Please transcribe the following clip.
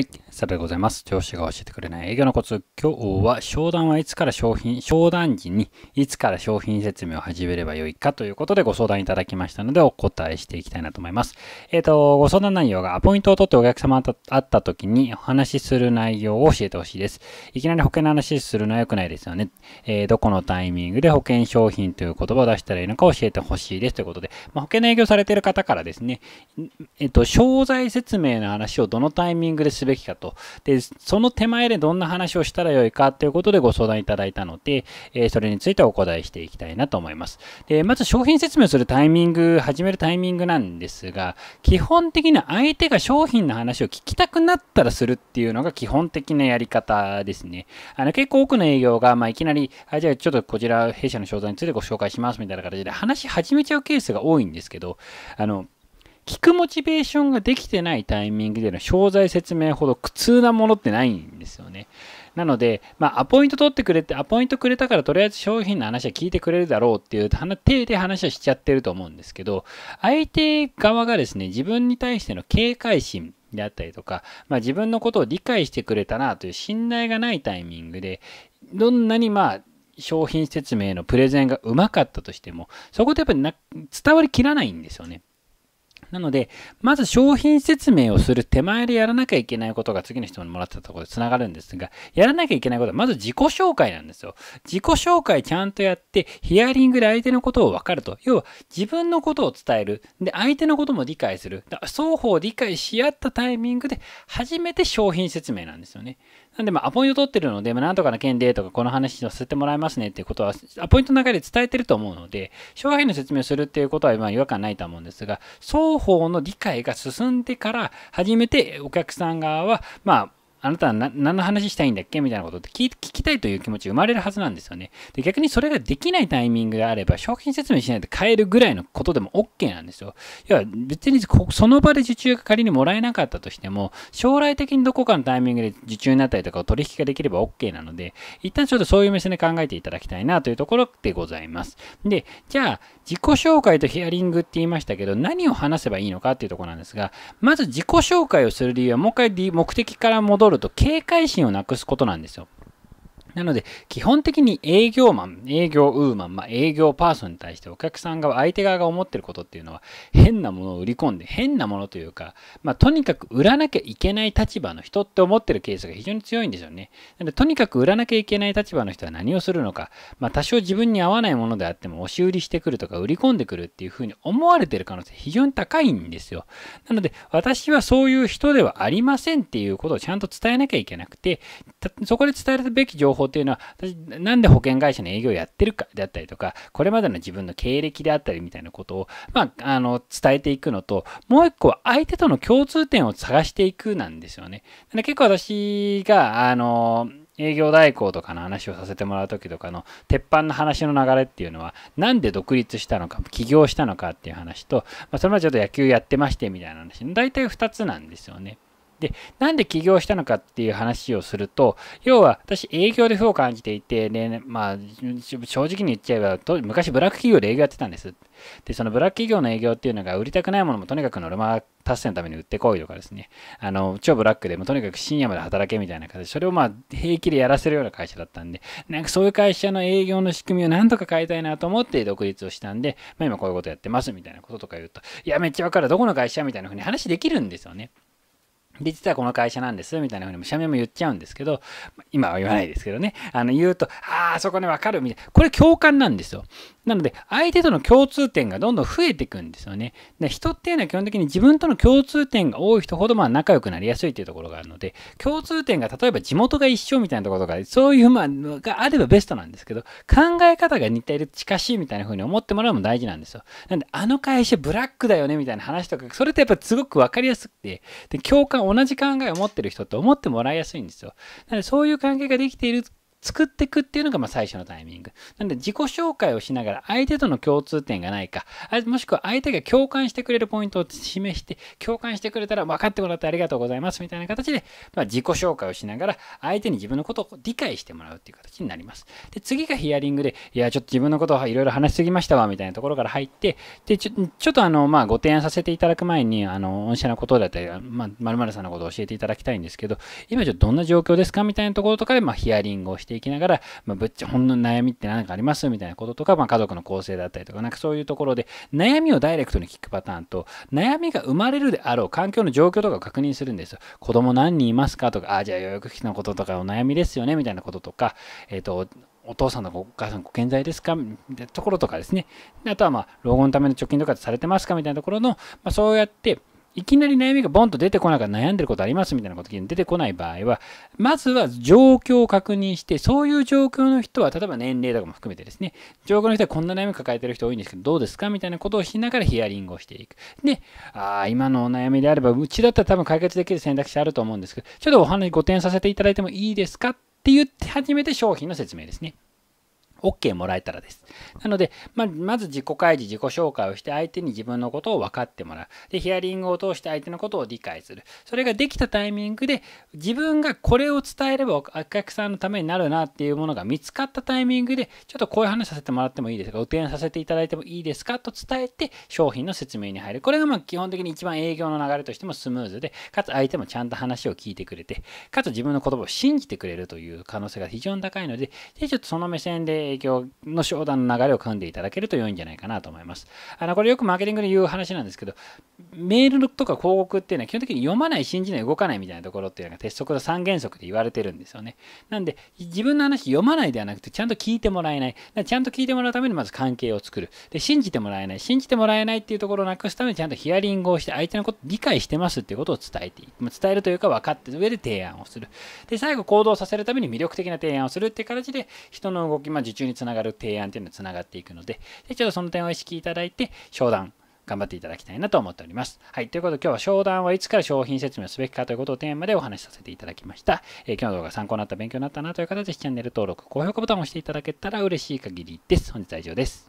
はい。さてございます。上司が教えてくれない営業のコツ。今日は商談はいつから商品、商談時にいつから商品説明を始めればよいかということでご相談いただきましたのでお答えしていきたいなと思います。えっ、ー、と、ご相談内容がアポイントを取ってお客様と会った時にお話しする内容を教えてほしいです。いきなり保険の話するのは良くないですよね。えー、どこのタイミングで保険商品という言葉を出したらいいのか教えてほしいですということで、まあ、保険の営業されている方からですね、えっ、ー、と、商材説明の話をどのタイミングでするべきかと。で、その手前でどんな話をしたらよいかということでご相談いただいたので、えそれについてお答えしていきたいなと思います。で、まず商品説明するタイミング、始めるタイミングなんですが、基本的に相手が商品の話を聞きたくなったらするっていうのが基本的なやり方ですね。あの、結構多くの営業が、まあ、いきなり、あ、じゃあちょっとこちら弊社の商材についてご紹介しますみたいな形で話し始めちゃうケースが多いんですけど、あの、聞くモチベーションができてないタイミングでの詳細説明ほど苦痛なものってないんですよね。なので、まあ、アポイント取ってくれて、アポイントくれたから、とりあえず商品の話は聞いてくれるだろうっていう、手で話はしちゃってると思うんですけど、相手側がですね、自分に対しての警戒心であったりとか、まあ、自分のことを理解してくれたなという信頼がないタイミングで、どんなにまあ、商品説明のプレゼンがうまかったとしても、そこでやっぱり伝わりきらないんですよね。なので、まず商品説明をする手前でやらなきゃいけないことが次の質問にもらったところで繋がるんですが、やらなきゃいけないことはまず自己紹介なんですよ。自己紹介ちゃんとやって、ヒアリングで相手のことを分かると。要は自分のことを伝える。で、相手のことも理解する。だ双方理解し合ったタイミングで初めて商品説明なんですよね。なんでまあアポイント取ってるので、まあ、なんとかの件でとかこの話させてもらいますねっていうことは、アポイントの中で伝えてると思うので、障害の説明をするっていうことはまあ違和感ないと思うんですが、双方の理解が進んでから初めてお客さん側は、まああなたは何の話したいんだっけみたいなことって聞きたいという気持ち生まれるはずなんですよね。で逆にそれができないタイミングであれば、商品説明しないと買えるぐらいのことでも OK なんですよ。要は別にその場で受注が仮にもらえなかったとしても、将来的にどこかのタイミングで受注になったりとか取引ができれば OK なので、一旦ちょっとそういう目線で考えていただきたいなというところでございます。で、じゃあ、自己紹介とヒアリングって言いましたけど、何を話せばいいのかっていうところなんですが、まず自己紹介をする理由は、もう一回目的から戻る取ると警戒心をなくすことなんですよ。なので、基本的に営業マン、営業ウーマン、まあ、営業パーソンに対してお客さんが、相手側が思ってることっていうのは、変なものを売り込んで、変なものというか、まあ、とにかく売らなきゃいけない立場の人って思ってるケースが非常に強いんですよね。なので、とにかく売らなきゃいけない立場の人は何をするのか、まあ、多少自分に合わないものであっても、押し売りしてくるとか、売り込んでくるっていうふうに思われてる可能性、非常に高いんですよ。なので、私はそういう人ではありませんっていうことをちゃんと伝えなきゃいけなくて、そこで伝えるべき情報報というのは、私、なんで保険会社の営業をやってるかであったりとか、これまでの自分の経歴であったりみたいなことを、まあ、あの、伝えていくのと、もう一個は相手との共通点を探していくなんですよね。で結構私が、あの、営業代行とかの話をさせてもらう時とかの鉄板の話の流れっていうのは何で独立したのか起業したのかっていう話と、まあ、それまでちょっと野球やってましてみたいな話大体2つなんですよね。で、なんで起業したのかっていう話をすると、要は私営業で負を感じていて、ね、まあ、正直に言っちゃえば、昔ブラック企業で営業やってたんです。で、そのブラック企業の営業っていうのが、売りたくないものもとにかくノルマ達成のために売ってこいとかですね、あの、超ブラックでもとにかく深夜まで働けみたいな感じで、それをまあ平気でやらせるような会社だったんで、なんかそういう会社の営業の仕組みをなんとか変えたいなと思って独立をしたんで、まあ今こういうことやってますみたいなこととか言うと、いや、めっちゃわかる、どこの会社みたいな風に話できるんですよね。で、実はこの会社なんです、みたいなふうにも社名も言っちゃうんですけど、今は言わないですけどね、あの言うと、ああ、そこね、わかる、みたいな。これ共感なんですよ。なので、相手との共通点がどんどん増えていくんですよね。で人っていうのは基本的に自分との共通点が多い人ほどまあ仲良くなりやすいっていうところがあるので、共通点が例えば地元が一緒みたいなところとか、そういうまあがあればベストなんですけど、考え方が似ている、近しいみたいなふうに思ってもらうのも大事なんですよ。なんで、あの会社ブラックだよねみたいな話とか、それってやっぱすごくわかりやすくて、で共感同じ考えを持ってる人って思ってもらいやすいんですよ。なのでそういう関係ができている作っていくっていうのがまあ最初のタイミング。なんで自己紹介をしながら相手との共通点がないか、もしくは相手が共感してくれるポイントを示して、共感してくれたら分かってもらってありがとうございますみたいな形で、まあ、自己紹介をしながら相手に自分のことを理解してもらうっていう形になります。で、次がヒアリングで、いや、ちょっと自分のことをいろいろ話しすぎましたわみたいなところから入って、で、ちょちょっとあの、まあ、ご提案させていただく前に、あの、御社のことだったり、まあ、〇〇さんのことを教えていただきたいんですけど、今ちょっとどんな状況ですかみたいなところとかで、まあ、ヒアリングをして、していきながら、まあ、ぶっちゃ、ほんの悩みって何かありますみたいなこととか、まあ、家族の構成だったりとか、なんかそういうところで、悩みをダイレクトに聞くパターンと、悩みが生まれるであろう環境の状況とかを確認するんですよ。子供何人いますかとか、ああ、じゃあ予約費のこととかお悩みですよねみたいなこととか、えっ、ー、と、お父さんとお母さんご健在ですかみたいなところとかですね。あとは、まあ、老後のための貯金とかされてますかみたいなところの、まあ、そうやって、いきなり悩みがボンと出てこないから悩んでることありますみたいなことに出てこない場合は、まずは状況を確認して、そういう状況の人は、例えば年齢とかも含めてですね、状況の人はこんな悩み抱えてる人多いんですけど、どうですかみたいなことをしながらヒアリングをしていく。で、ああ、今のお悩みであれば、うちだったら多分解決できる選択肢あると思うんですけど、ちょっとお話ご提案させていただいてもいいですかって言って初めて商品の説明ですね。OK もらえたらです。なので、ままず自己開示、自己紹介をして相手に自分のことを分かってもらう。で、ヒアリングを通して相手のことを理解する。それができたタイミングで自分がこれを伝えればお客さんのためになるなっていうものが見つかったタイミングで、ちょっとこういう話させてもらってもいいですか、ご提案させていただいてもいいですかと伝えて商品の説明に入る。これがま基本的に一番営業の流れとしてもスムーズで、かつ相手もちゃんと話を聞いてくれて、かつ自分の言葉を信じてくれるという可能性が非常に高いので、でちょっとその目線で営業の商談の流れを組んでいただけると良いんじゃないかなと思います。あのこれよくマーケティングで言う話なんですけど、メールとか広告っていうのは基本的に読まない、信じない、動かないみたいなところっていうのが鉄則の三原則で言われてるんですよね。なんで、自分の話読まないではなくて、ちゃんと聞いてもらえない。ちゃんと聞いてもらうためにまず関係を作る。で、信じてもらえない。信じてもらえないっていうところをなくすためにちゃんとヒアリングをして、相手のこと理解してますっていうことを伝えていく。伝えるというか分かって上で提案をする。で、最後行動させるために魅力的な提案をするっていう形で、人の動き、まあ、受注中につながる提案というのにつながっていくのででちょっとその点を意識いただいて商談頑張っていただきたいなと思っております。はい。ということで今日は商談はいつから商品説明をすべきかということをテーマでお話しさせていただきました。えー、今日の動画参考になった勉強になったなという方はぜひチャンネル登録、高評価ボタンを押していただけたら嬉しい限りです。本日は以上です。